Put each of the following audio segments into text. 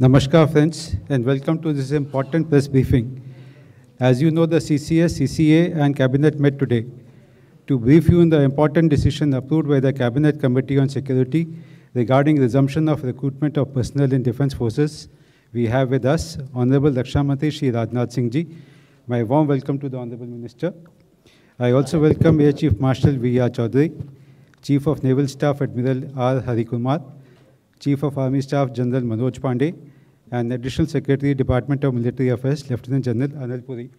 Namaskar friends and welcome to this important press briefing. As you know, the CCS, CCA and Cabinet met today to brief you on the important decision approved by the Cabinet Committee on Security regarding resumption of recruitment of personnel in Defence Forces. We have with us Honorable Lakshamati Shri Rajnath Singh Ji. My warm welcome to the Honorable Minister. I also welcome Air Chief Marshal V.R. Chaudhary, Chief of Naval Staff Admiral R. Harikumar, Chief of Army Staff General Manoj Pandey, and Additional Secretary, Department of Military Affairs, Lieutenant General Anil Puri.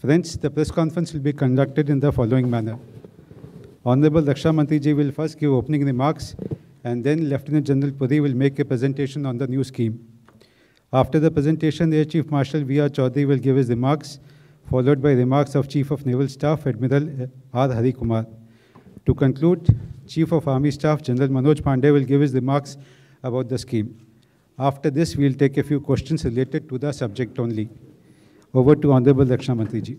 Friends, the press conference will be conducted in the following manner. Honorable Raksha Mantri ji will first give opening remarks and then Lieutenant General Puri will make a presentation on the new scheme. After the presentation, Air Chief Marshal V.R. Chaudhary will give his remarks, followed by remarks of Chief of Naval Staff Admiral R. Hari Kumar. To conclude, Chief of Army Staff General Manoj Pandey will give his remarks about the scheme. After this, we'll take a few questions related to the subject only. Over to Honorable Raksha Mantri ji.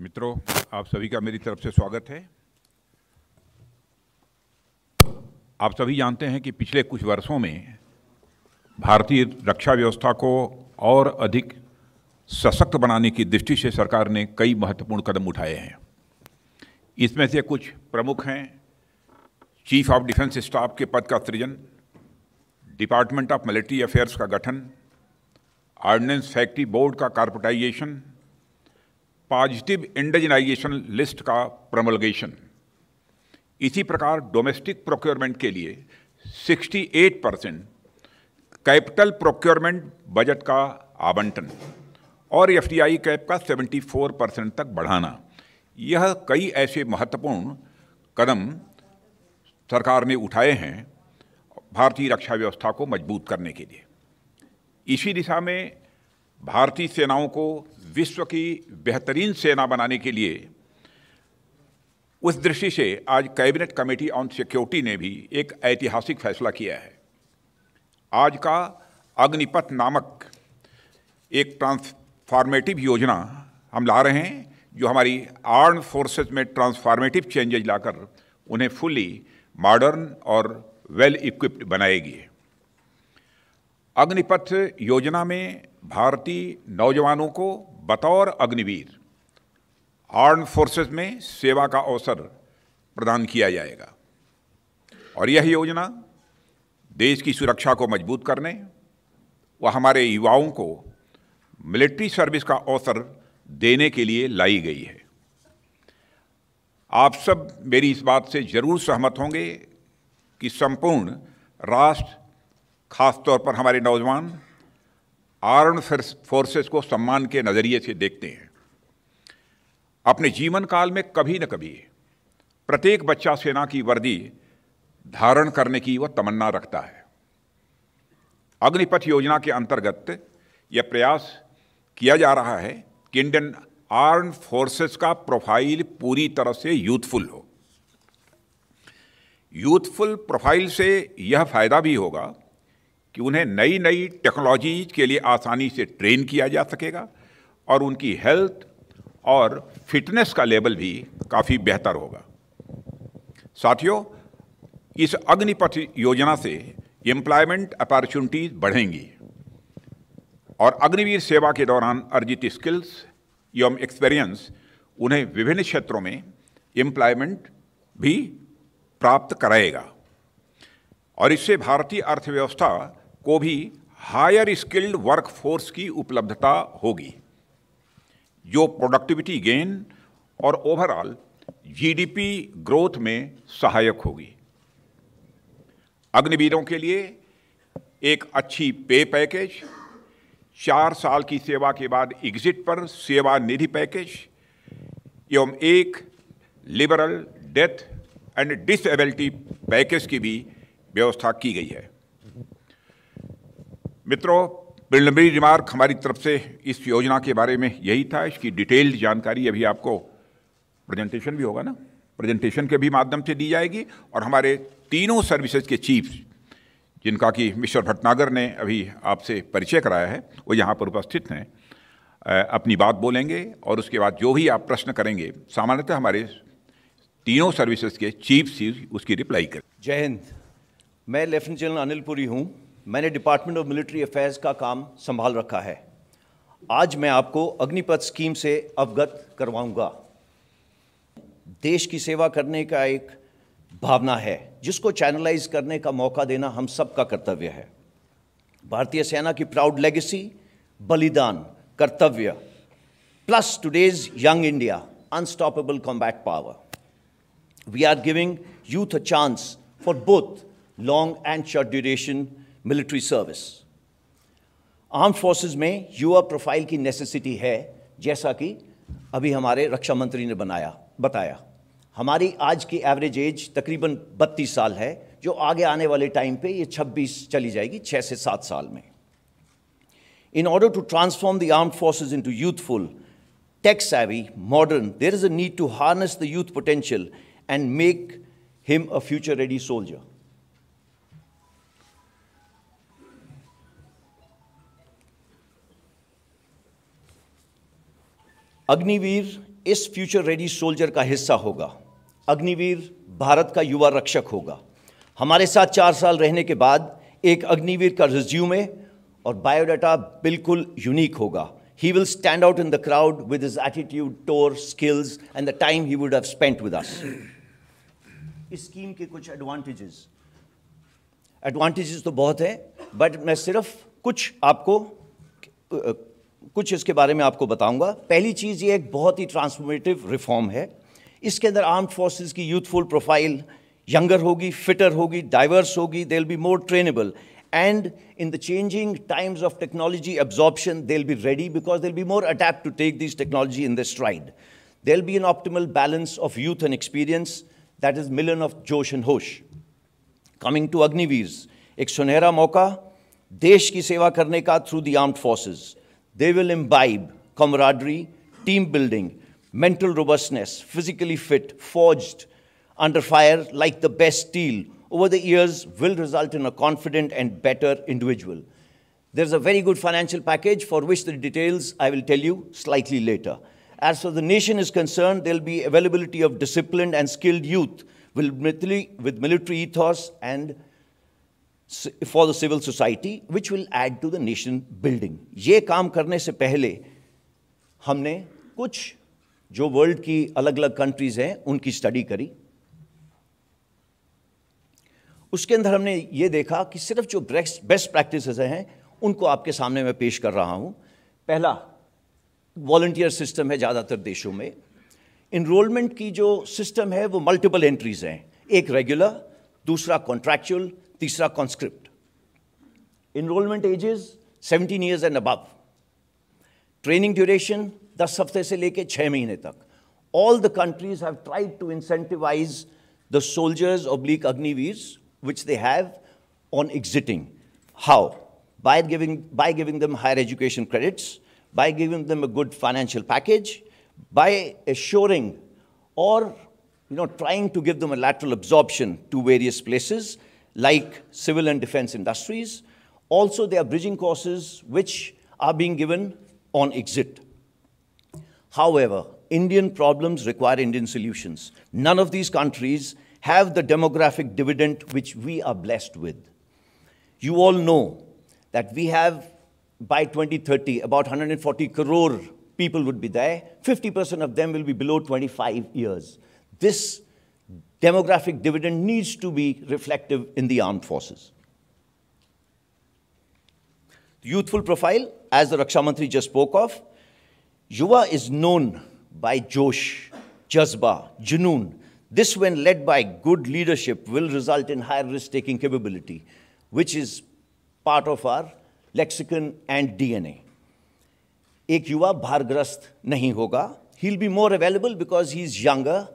मित्रों आप सभी का मेरी तरफ से स्वागत है आप सभी जानते हैं कि पिछले कुछ वर्षों में भारतीय रक्षा व्यवस्था को और अधिक सशक्त बनाने की दृष्टि से सरकार ने कई महत्वपूर्ण कदम उठाए हैं इसमें से कुछ प्रमुख हैं चीफ ऑफ डिफेंस स्टाफ के पद का सृजन डिपार्टमेंट ऑफ मिलिट्री अफेयर्स का गठन आर्डिनेंस फैक्ट्री बोर्ड का कार्पोटाइजेशन पॉजिटिव इंडजनाइजेशन लिस्ट का प्रमोलगेशन इसी प्रकार डोमेस्टिक प्रोक्योरमेंट के लिए 68 परसेंट कैपिटल प्रोक्योरमेंट बजट का आवंटन और एफडीआई कैप का 74 परसेंट तक बढ़ाना यह कई ऐसे महत्वपूर्ण कदम सरकार ने उठाए हैं भारतीय रक्षा व्यवस्था को मजबूत करने के लिए इसी दिशा में भारतीय सेनाओं को विश्व की बेहतरीन सेना बनाने के लिए उस दृष्टि से आज कैबिनेट कमेटी ऑन सिक्योरिटी ने भी एक ऐतिहासिक फैसला किया है आज का अग्निपथ नामक एक ट्रांसफॉर्मेटिव योजना हम ला रहे हैं जो हमारी आर्म फोर्सेज में ट्रांसफॉर्मेटिव चेंजेज लाकर उन्हें फुली मॉडर्न और वेल इक्विप्ड बनाएगी अग्निपथ योजना में भारतीय नौजवानों को बतौर अग्निवीर आर्म फोर्सेज में सेवा का अवसर प्रदान किया जाएगा और यह योजना देश की सुरक्षा को मजबूत करने व हमारे युवाओं को मिलिट्री सर्विस का अवसर देने के लिए लाई गई है आप सब मेरी इस बात से जरूर सहमत होंगे कि संपूर्ण राष्ट्र खासतौर पर हमारे नौजवान आर्म फोर्सेस को सम्मान के नज़रिए से देखते हैं अपने जीवन काल में कभी न कभी प्रत्येक बच्चा सेना की वर्दी धारण करने की वह तमन्ना रखता है अग्निपथ योजना के अंतर्गत यह प्रयास किया जा रहा है कि इंडियन आर्म फोर्सेस का प्रोफाइल पूरी तरह से यूथफुल हो यूथफुल प्रोफाइल से यह फ़ायदा भी होगा कि उन्हें नई नई टेक्नोलॉजी के लिए आसानी से ट्रेन किया जा सकेगा और उनकी हेल्थ और फिटनेस का लेवल भी काफ़ी बेहतर होगा साथियों इस अग्निपथ योजना से एम्प्लॉयमेंट अपॉर्चुनिटीज़ बढ़ेंगी और अग्निवीर सेवा के दौरान अर्जित स्किल्स एवं एक्सपीरियंस उन्हें विभिन्न क्षेत्रों में एम्प्लॉयमेंट भी प्राप्त कराएगा और इससे भारतीय अर्थव्यवस्था को भी हायर स्किल्ड वर्कफोर्स की उपलब्धता होगी जो प्रोडक्टिविटी गेन और ओवरऑल जीडीपी ग्रोथ में सहायक होगी अग्निवीरों के लिए एक अच्छी पे पैकेज चार साल की सेवा के बाद एग्जिट पर सेवा निधि पैकेज एवं एक liberal death and disability package की भी व्यवस्था की गई है मित्रों प्रिलिमिनरी रिमार्क हमारी तरफ से इस योजना के बारे में यही था इसकी डिटेल्ड जानकारी अभी आपको प्रेजेंटेशन भी होगा ना प्रेजेंटेशन के भी माध्यम से दी जाएगी और हमारे तीनों सर्विसेज के चीफ जिनका कि मिश्र भटनागर ने अभी आपसे परिचय कराया है वो यहाँ पर उपस्थित हैं अपनी बात बोलेंगे और उसके बाद जो भी आप प्रश्न करेंगे सामान्यतः हमारे तीनों सर्विसेज के चीफ चीफ उसकी रिप्लाई करें जय हिंद मैं लेफ्टिनेंट जनरल अनिल पुरी हूँ मैंने डिपार्टमेंट ऑफ मिलिट्री अफेयर्स का काम संभाल रखा है आज मैं आपको अग्निपथ स्कीम से अवगत करवाऊंगा देश की सेवा करने का एक भावना है जिसको चैनलाइज करने का मौका देना हम सबका कर्तव्य है भारतीय सेना की प्राउड लेगेसी बलिदान कर्तव्य plus today's young India unstoppable combat power we are giving youth a chance for both long and short duration military service arm forces में युवा प्रोफाइल की नेसेसिटी है जैसा कि अभी हमारे रक्षा मंत्री ने बनाया बताया हमारी आज की एवरेज एज तकरीबन बत्तीस साल है जो आगे आने वाले टाइम पे ये 26 चली जाएगी 6 से सात साल में in order to transform the arm forces into youthful tech savvy modern there is a need to harness the youth potential and make him a future ready soldier Agniveer is future ready soldier का हिस्सा होगा अग्निवीर भारत का युवा रक्षक होगा हमारे साथ चार साल रहने के बाद एक अग्निवीर का रिज्यूमे और बायोडाटा बिल्कुल यूनिक होगा he will stand out in the crowd with his attitude टोर skills and the time he would have spent with us इस स्कीम के कुछ एडवांटेजेस एडवांटेजेस तो बहुत हैं बट मैं सिर्फ कुछ आपको कुछ इसके बारे में आपको बताऊंगा पहली चीज़ ये एक बहुत ही ट्रांसफॉर्मेटिव रिफॉर्म है इसके अंदर आर्म फोर्सेस की यूथफुल प्रोफाइल यंगर होगी फिटर होगी डाइवर्स होगी they be more trainable and in the changing times of technology absorption they be ready because they be more adept to take this technology in the stride they be an optimal balance of youth and experience that is मिलन of जोश and होश coming to Agniveer एक सुनहरा मौका देश की सेवा करने का through the armed forces they will imbibe camaraderie team building mental robustness, physically fit, forged under fire like the best steel over the years will result in a confident and better individual. There's a very good financial package for which the details I will tell you slightly later. As for the nation is concerned, there'll be availability of disciplined and skilled youth with military ethos and for the civil society, which will add to the nation building. Ye काम करने se pehle, humne kuch. जो world की अलग अलग countries हैं उनकी study करी उसके अंदर हमने ये देखा कि सिर्फ जो बेस्ट प्रैक्टिस हैं उनको आपके सामने मैं पेश कर रहा हूँ पहला वॉल्टियर सिस्टम है ज़्यादातर देशों में इनरोलमेंट की जो सिस्टम है वो मल्टीपल एंट्रीज हैं एक रेगुलर दूसरा कॉन्ट्रैक्चुअल तीसरा conscript enrolment ages 17 years and above training duration दस हफ्ते से लेके छः महीने तक all the countries have tried to incentivise the soldiers oblique Agniveers which they have on exiting how by giving by giving them higher education credits by giving them a good financial package by assuring और you know trying to give them a lateral absorption to various places like civil and defence industries also they are bridging courses which are being given on exit However, Indian problems require Indian solutions. None of these countries have the demographic dividend which we are blessed with. You all know that we have, by 2030, about 140 crore people would be there. 50% of them will be below 25 years. This demographic dividend needs to be reflective in the armed forces. The youthful profile, as the Raksha Mantri just spoke of, Yuva is known by Josh, Jazba, Junoon. This, when led by good leadership, will result in higher risk taking capability, which is part of our lexicon and DNA. एक युवा भारग्रस्त नहीं He'll be more available because he's younger,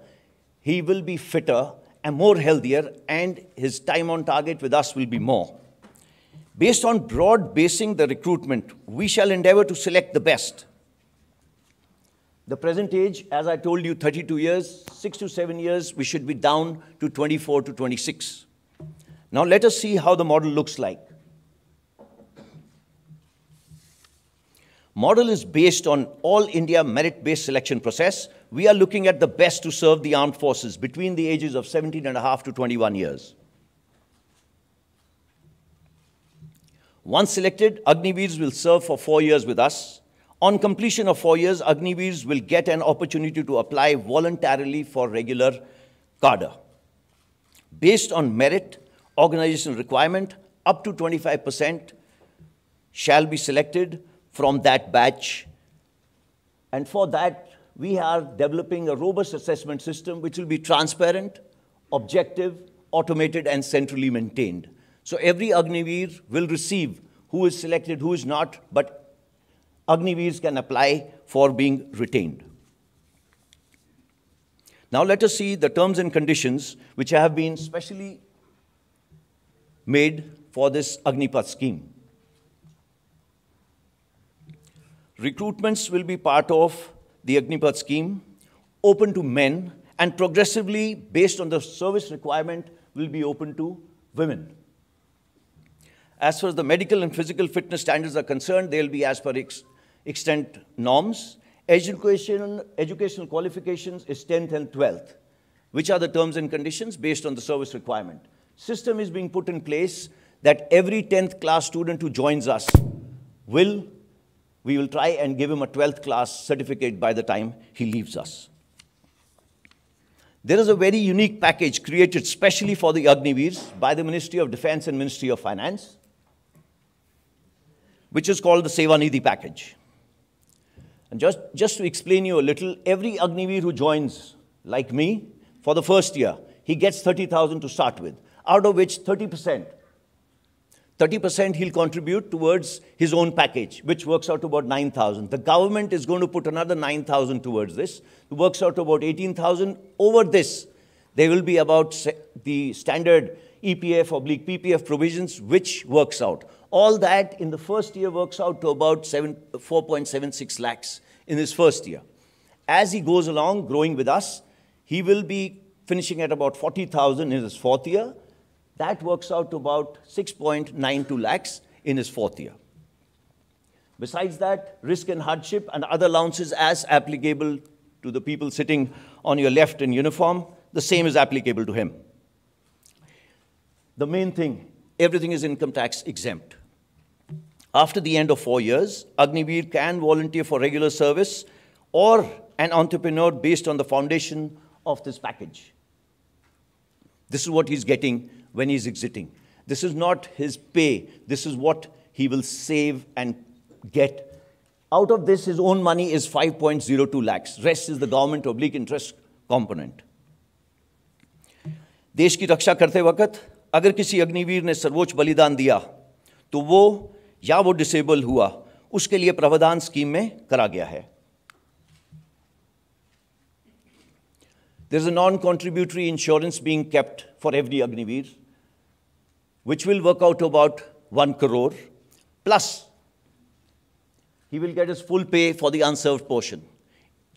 he will be fitter and more healthier, and his time on target with us will be more. Based on broad basing the recruitment, we shall endeavor to select the best the present age, as I told you, 32 years, six to seven years, we should be down to 24 to 26. Now let us see how the model looks like. Model is based on all India merit-based selection process. We are looking at the best to serve the armed forces between the ages of 17 and a half to 21 years. Once selected, Agniveers will serve for four years with us on completion of four years, Agniveers will get an opportunity to apply voluntarily for regular cadre. Based on merit, organizational requirement, up to 25% shall be selected from that batch. And for that, we are developing a robust assessment system which will be transparent, objective, automated, and centrally maintained. So every Agniveer will receive who is selected, who is not, but Agniveers can apply for being retained. Now let us see the terms and conditions which have been specially made for this Agnipath scheme. Recruitments will be part of the Agnipath scheme, open to men, and progressively, based on the service requirement, will be open to women. As far as the medical and physical fitness standards are concerned, they will be as per extent norms. Education, educational qualifications is 10th and 12th, which are the terms and conditions based on the service requirement. System is being put in place that every 10th class student who joins us will, we will try and give him a 12th class certificate by the time he leaves us. There is a very unique package created specially for the Agniveers by the Ministry of Defense and Ministry of Finance, which is called the Sevanidhi package. And just, just to explain you a little, every Agniveer who joins, like me, for the first year, he gets 30,000 to start with, out of which 30%, 30% he'll contribute towards his own package, which works out to about 9,000. The government is going to put another 9,000 towards this. It works out to about 18,000. Over this, there will be about the standard EPF oblique PPF provisions, which works out. All that in the first year works out to about 4.76 lakhs in his first year. As he goes along, growing with us, he will be finishing at about 40,000 in his fourth year. That works out to about 6.92 lakhs in his fourth year. Besides that, risk and hardship and other allowances as applicable to the people sitting on your left in uniform, the same is applicable to him. The main thing, everything is income tax exempt. After the end of four years, Agniveer can volunteer for regular service or an entrepreneur based on the foundation of this package. This is what he's getting when he's exiting. This is not his pay. This is what he will save and get. Out of this, his own money is 5.02 lakhs. Rest is the government oblique interest component. देश की रक्षा करते वक्त अगर किसी अग्निवीर ने सर्वोच्च बलिदान दिया तो वो या वो डिसेबल हुआ उसके लिए प्रावधान स्कीम में करा गया है there is a non-contributory insurance being kept for every Agniveer, which will work out about 1 crore, plus he will get his full pay for the unserved portion,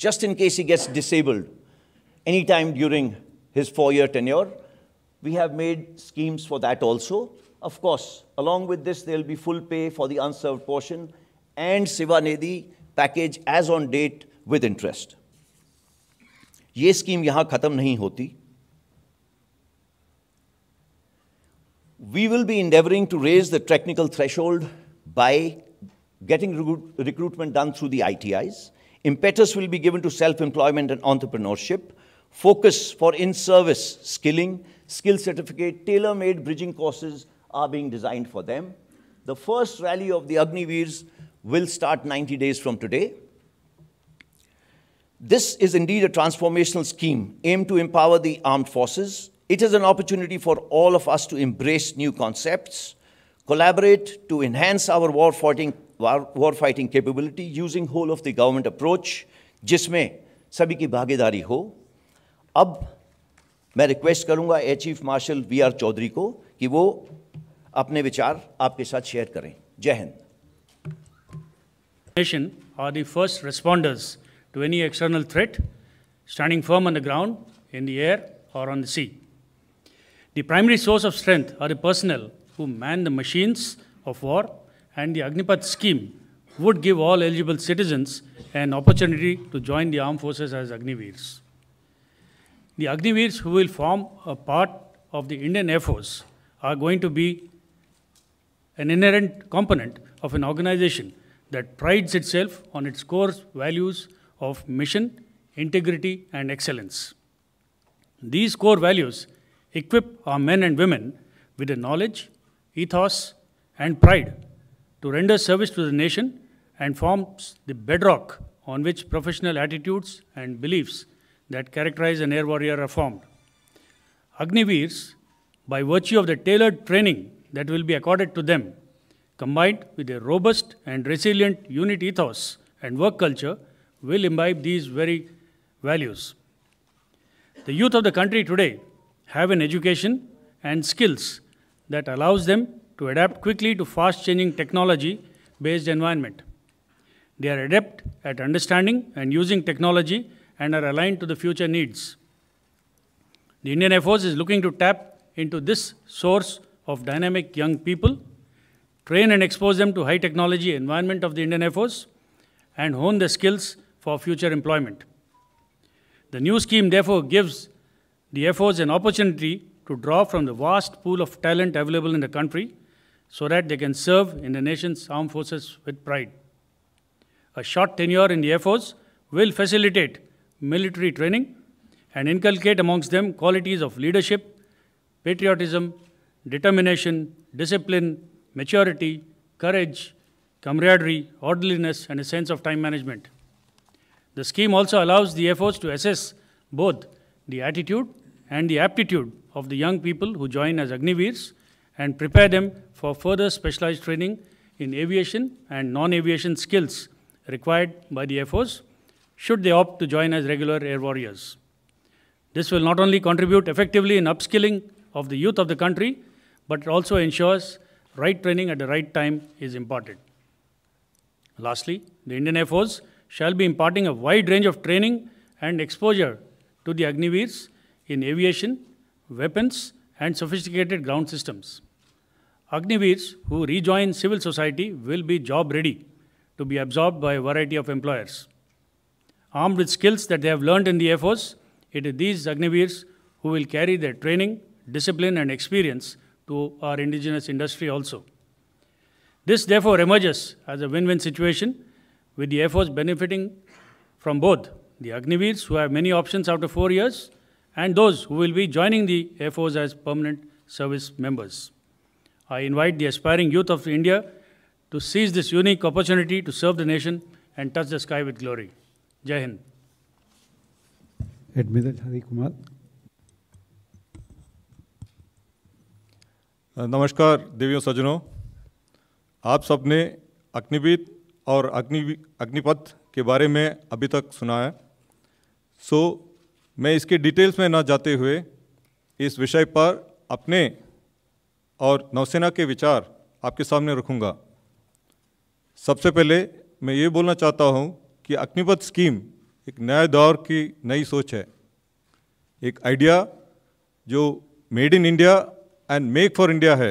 just in case he gets disabled anytime during his four-year tenure. We have made schemes for that also, of course, along with this, there will be full pay for the unserved portion and Sivanidhi package as on date with interest. This scheme यहां खत्म we will be endeavoring to raise the technical threshold by getting recruit recruitment done through the ITIs. Impetus will be given to self-employment and entrepreneurship. Focus for in-service skilling, skill certificate, tailor-made bridging courses are being designed for them. The first rally of the Agniveers will start 90 days from today. This is indeed a transformational scheme aimed to empower the armed forces. It is an opportunity for all of us to embrace new concepts, collaborate to enhance our war fighting, war, war capability using whole of the government approach, jisme सभी ki bhagidari ho. अब मैं request, Karunga Air Chief Marshal V R Chaudhary ko ki wo अपने विचार आपके साथ share करें जय हिंद nation are the first responders to any external threat standing firm on the ground, in the air, or on the sea. The primary source of strength are the personnel who man the machines of war, and the Agnipath scheme would give all eligible citizens an opportunity to join the armed forces as Agniveers. The Agniveers who will form a part of the Indian Air Force are going to be an inherent component of an organization that prides itself on its core values of mission, integrity, and excellence. These core values equip our men and women with a knowledge, ethos, and pride to render service to the nation and forms the bedrock on which professional attitudes and beliefs that characterize an air warrior are formed. Agniveers, by virtue of the tailored training that will be accorded to them, combined with a robust and resilient unit ethos and work culture, will imbibe these very values. The youth of the country today have an education and skills that allows them to adapt quickly to fast-changing technology-based environment. They are adept at understanding and using technology and are aligned to the future needs. The Indian Air Force is looking to tap into this source of dynamic young people, train and expose them to high technology environment of the Indian Air Force, and hone their skills for future employment. The new scheme therefore gives the Air Force an opportunity to draw from the vast pool of talent available in the country so that they can serve in the nation's armed forces with pride. A short tenure in the Air Force will facilitate military training and inculcate amongst them qualities of leadership, patriotism, determination, discipline, maturity, courage, camaraderie, orderliness, and a sense of time management. The scheme also allows the efforts to assess both the attitude and the aptitude of the young people who join as Agniveers, and prepare them for further specialized training in aviation and non-aviation skills required by the Air Force should they opt to join as regular air warriors. This will not only contribute effectively in upskilling of the youth of the country, but it also ensures right training at the right time is imparted. Lastly, the Indian Air Force shall be imparting a wide range of training and exposure to the Agnivirs in aviation, weapons, and sophisticated ground systems. Agnivirs who rejoin civil society will be job ready to be absorbed by a variety of employers. Armed with skills that they have learned in the Air Force, it is these Agnivirs who will carry their training, discipline, and experience to our indigenous industry also. This therefore emerges as a win-win situation with the Air Force benefiting from both the Agniveers who have many options after four years and those who will be joining the Air Force as permanent service members. I invite the aspiring youth of India to seize this unique opportunity to serve the nation and touch the sky with glory. Jai Hind. Admiral Hari Kumar. नमस्कार देवियों सज्जनों आप सबने अग्निवीत और अग्नि अग्निपथ के बारे में अभी तक सुना है सो so, मैं इसके डिटेल्स में ना जाते हुए इस विषय पर अपने और नौसेना के विचार आपके सामने रखूंगा सबसे पहले मैं ये बोलना चाहता हूँ कि अग्निपथ स्कीम एक नए दौर की नई सोच है एक आइडिया जो made in India and make for India है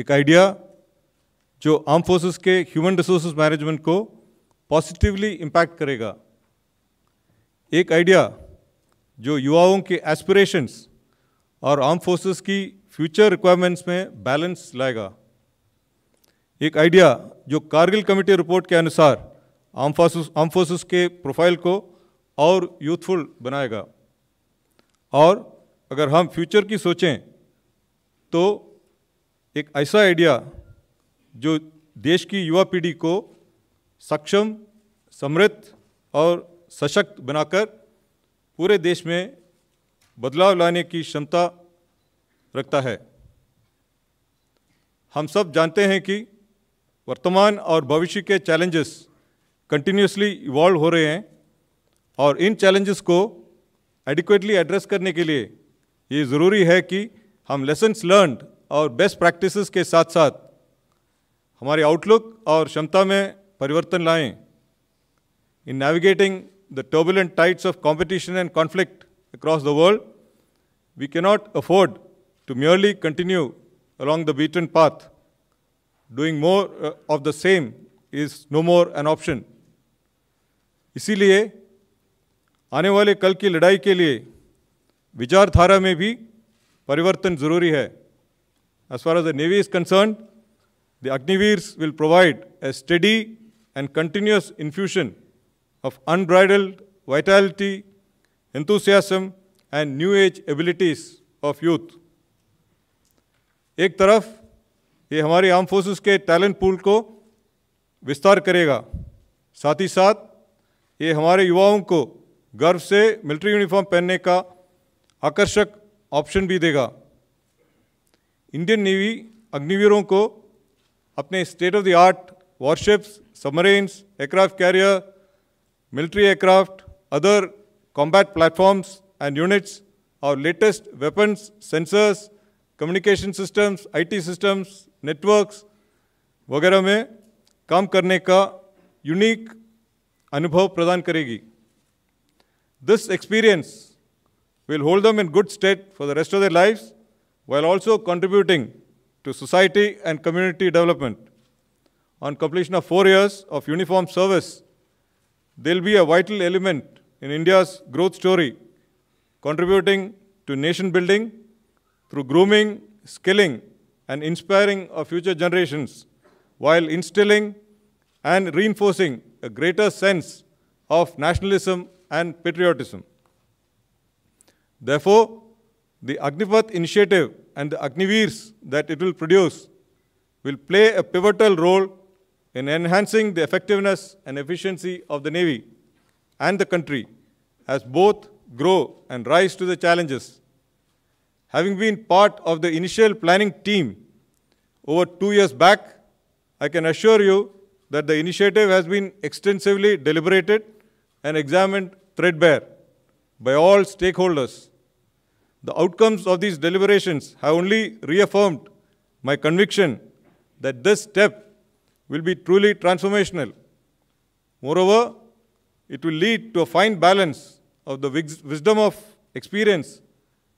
एक आइडिया जो आर्म फोर्सेस के ह्यूमन रिसोर्स मैनेजमेंट को पॉजिटिवली इम्पैक्ट करेगा एक आइडिया जो युवाओं के एस्पिरेशंस और आर्म फोर्सेस की फ्यूचर रिक्वायरमेंट्स में बैलेंस लाएगा एक आइडिया जो कारगिल कमेटी रिपोर्ट के अनुसार आर्म फोर्सेस आर्म फोर्सेस के प्रोफाइल को और यूथफुल बनाएगा और अगर हम फ्यूचर की सोचें तो एक ऐसा आइडिया जो देश की युवा पीढ़ी को सक्षम समृद्ध और सशक्त बनाकर पूरे देश में बदलाव लाने की क्षमता रखता है हम सब जानते हैं कि वर्तमान और भविष्य के चैलेंजेस कंटिन्यूसली इवॉल्व हो रहे हैं और इन चैलेंजेस को एडिक्वेटली एड्रेस करने के लिए ये ज़रूरी है कि हम लेसन्स लर्न और बेस्ट प्रैक्टिसेस के साथ साथ हमारी आउटलुक और क्षमता में परिवर्तन लाएं in navigating the turbulent tides of competition and conflict across the world we cannot afford to merely continue along the beaten path doing more of the same is no more an option option. इसीलिए आने वाले कल की लड़ाई के लिए विचारधारा में भी परिवर्तन जरूरी है As far as the Navy is concerned, the Agnivirs will provide a steady and continuous infusion of unbridled vitality, enthusiasm, and new age abilities of youth. एक तरफ ये हमारी आर्म फोर्सेस के टैलेंट पूल को विस्तार करेगा साथ ही साथ ये हमारे युवाओं को गर्व से मिलिट्री यूनिफॉर्म पहनने का आकर्षक ऑप्शन भी देगा इंडियन नेवी अग्निवीरों को अपने state of the art warships submarines aircraft carrier military aircraft other combat platforms and units और latest weapons sensors communication systems IT systems networks वगैरह में काम करने का यूनिक अनुभव प्रदान करेगी this experience will hold them in good state for the rest of their lives while also contributing to society and community development. On completion of four years of uniform service, they'll be a vital element in India's growth story, contributing to nation building through grooming, skilling, and inspiring of future generations while instilling and reinforcing a greater sense of nationalism and patriotism. Therefore, the Agnipath initiative and the Agniveers that it will produce will play a pivotal role in enhancing the effectiveness and efficiency of the Navy and the country as both grow and rise to the challenges. Having been part of the initial planning team over two years back, I can assure you that the initiative has been extensively deliberated and examined threadbare by all stakeholders The outcomes of these deliberations have only reaffirmed my conviction that this step will be truly transformational. Moreover, it will lead to a fine balance of the wisdom of experience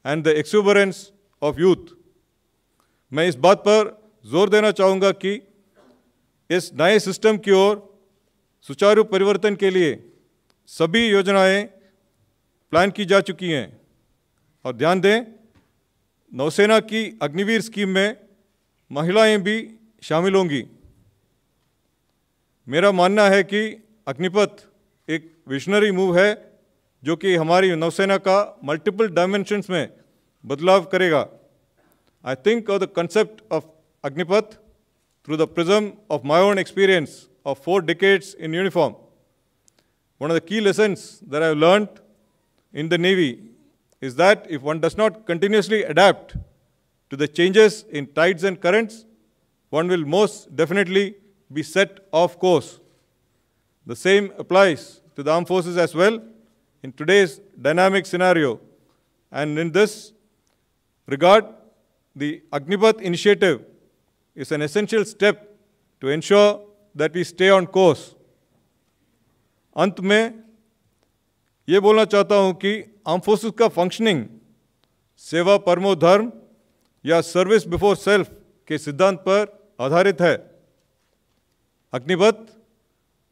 and the exuberance of youth main is baat par zor dena chahunga ki इस नए system की ओर सुचारू परिवर्तन के लिए सभी योजनाएं plan की जा चुकी हैं और ध्यान दें नौसेना की अग्निवीर स्कीम में महिलाएं भी शामिल होंगी मेरा मानना है कि अग्निपथ एक विशनरी मूव है जो कि हमारी नौसेना का मल्टीपल डायमेंशंस में बदलाव करेगा I think of the concept of Agnipath through the prism of my own experience of four decades in uniform one of the key lessons that I learn in the navy is that if one does not continuously adapt to the changes in tides and currents, one will most definitely be set off course. The same applies to the armed forces as well in today's dynamic scenario. And in this regard, the Agnipath initiative is an essential step to ensure that we stay on course. अंत ye बोलना चाहता हूं ki. Arm forces का functioning सेवा परमो धर्म या service before self के सिद्धांत पर आधारित है अग्निपथ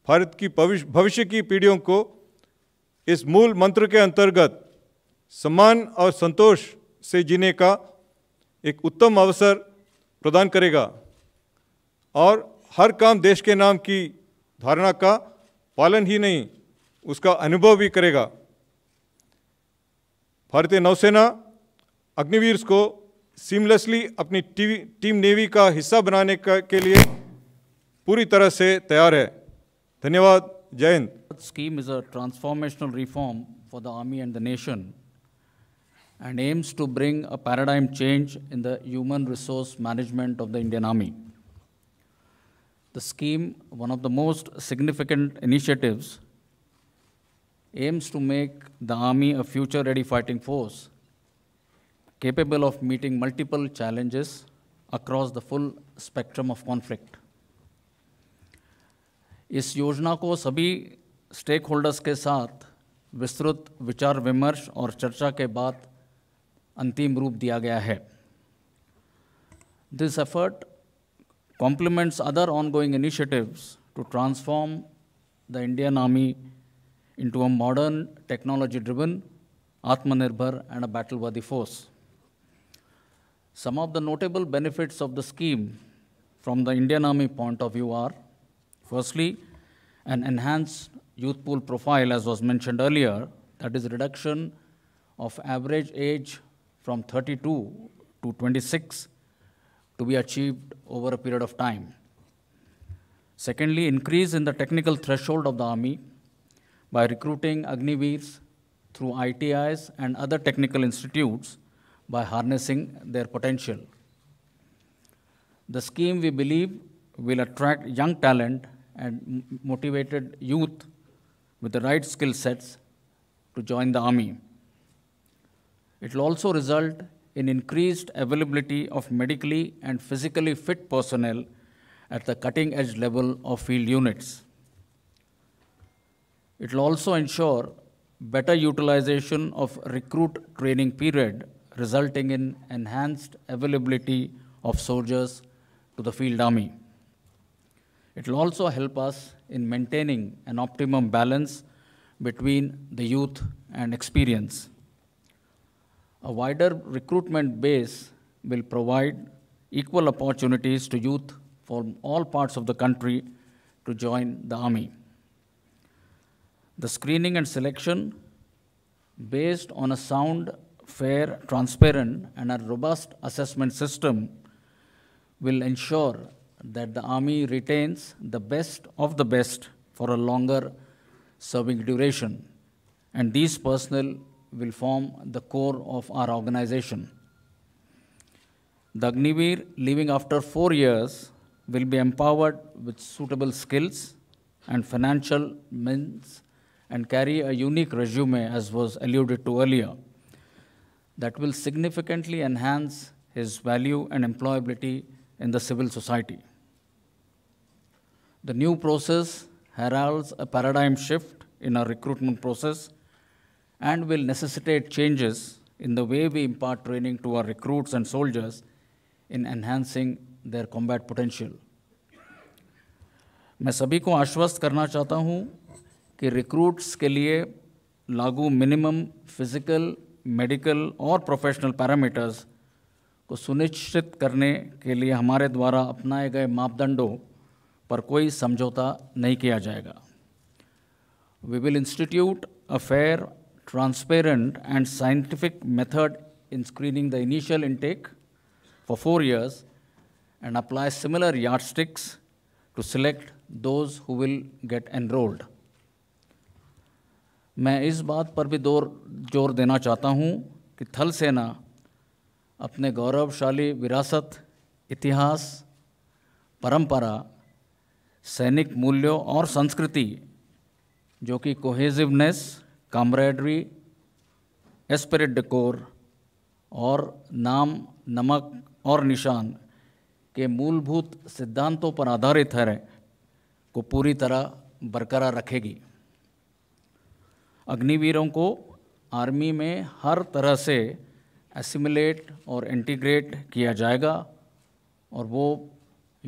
भारत की भविष्य की पीढ़ियों को इस मूल मंत्र के अंतर्गत सम्मान और संतोष से जीने का एक उत्तम अवसर प्रदान करेगा और हर काम देश के नाम की धारणा का पालन ही नहीं उसका अनुभव भी करेगा भारतीय नौसेना अग्निवीर को सीमलेसली अपनी टीवी टीम नेवी का हिस्सा बनाने का, के लिए पूरी तरह से तैयार है धन्यवाद Jayant scheme is a transformational reform for the army and the nation and aims to bring a paradigm change in the human resource management of the Indian army the scheme one of the most significant initiatives aims to make the Army a future-ready fighting force capable of meeting multiple challenges across the full spectrum of conflict. is yojana ko sabhi stakeholders ke sath साथ विस्तृत विचार विमर्श और चर्चा के बाद अंतिम रूप दिया गया है this effort complements other ongoing initiatives to transform the Indian Army into a modern, technology-driven, Atmanirbhar and a battle-worthy force. Some of the notable benefits of the scheme from the Indian Army point of view are, firstly, an enhanced youth pool profile, as was mentioned earlier, that is reduction of average age from 32 to 26 to be achieved over a period of time. Secondly, increase in the technical threshold of the Army by recruiting Agniveers through ITIs and other technical institutes by harnessing their potential. The scheme, we believe, will attract young talent and motivated youth with the right skill sets to join the army. It will also result in increased availability of medically and physically fit personnel at the cutting edge level of field units. It will also ensure better utilization of recruit training period, resulting in enhanced availability of soldiers to the field army. It will also help us in maintaining an optimum balance between the youth and experience. A wider recruitment base will provide equal opportunities to youth from all parts of the country to join the army the screening and selection based on a sound, fair, transparent, and a robust assessment system will ensure that the Army retains the best of the best for a longer serving duration. And these personnel will form the core of our organization. The Agniveer, leaving after four years, will be empowered with suitable skills and financial means and carry a unique resume, as was alluded to earlier, that will significantly enhance his value and employability in the civil society. The new process heralds a paradigm shift in our recruitment process and will necessitate changes in the way we impart training to our recruits and soldiers in enhancing their combat potential. मैं सभी को आश्वस्त करना चाहता हूं कि recruits के लिए लागू मिनिमम फिजिकल मेडिकल और प्रोफेशनल पैरामीटर्स को सुनिश्चित करने के लिए हमारे द्वारा अपनाए गए मापदंडों पर कोई समझौता नहीं किया जाएगा we will institute a fair transparent and scientific method in screening the initial intake for four years and apply similar yardsticks to select those who will get enrolled मैं इस बात पर भी दोर जोर देना चाहता हूँ कि थल सेना अपने गौरवशाली विरासत इतिहास परंपरा सैनिक मूल्यों और संस्कृति जो कि कोहेजिवनेस कामरेडरी एस्पिरिट डेकोर और नाम नमक और निशान के मूलभूत सिद्धांतों पर आधारित है को पूरी तरह बरकरार रखेगी अग्निवीरों को आर्मी में हर तरह से एसिमिलेट और इंटीग्रेट किया जाएगा और वो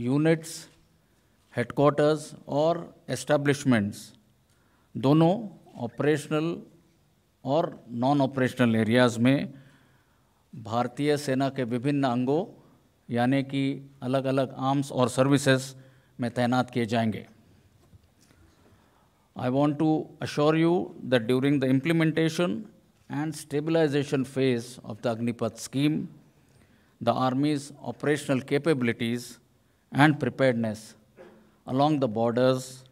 यूनिट्स हेडकोर्टर्स और एस्टेब्लिशमेंट्स दोनों ऑपरेशनल और नॉन ऑपरेशनल एरियाज़ में भारतीय सेना के विभिन्न अंगों यानी कि अलग अलग आर्म्स और सर्विसेज में तैनात किए जाएंगे I want to assure you that during the implementation and stabilization phase of the Agnipath scheme, the Army's operational capabilities and preparedness along the borders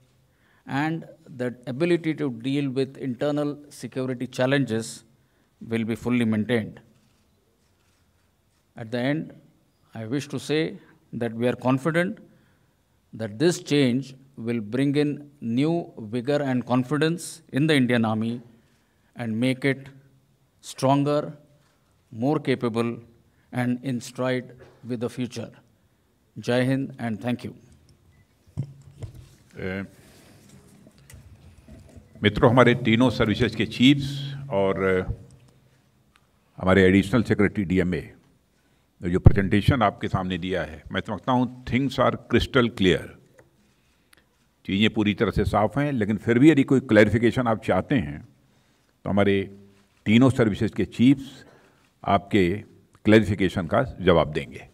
and the ability to deal with internal security challenges will be fully maintained. At the end, I wish to say that we are confident that this change will bring in new vigor and confidence in the Indian Army and make it stronger, more capable, and in stride with the future. Jai Hind and thank you. Uh, मित्रों हमारे तीनों services के chiefs और हमारे additional secretary DMA जो presentation आपके सामने दिया है मैं समझता हूँ थिंग्स आर क्रिस्टल क्लियर चीज़ें पूरी तरह से साफ़ हैं लेकिन फिर भी यदि कोई क्लैरिफिकेशन आप चाहते हैं तो हमारे तीनों सर्विसेज के चीफ्स आपके क्लैरिफिकेशन का जवाब देंगे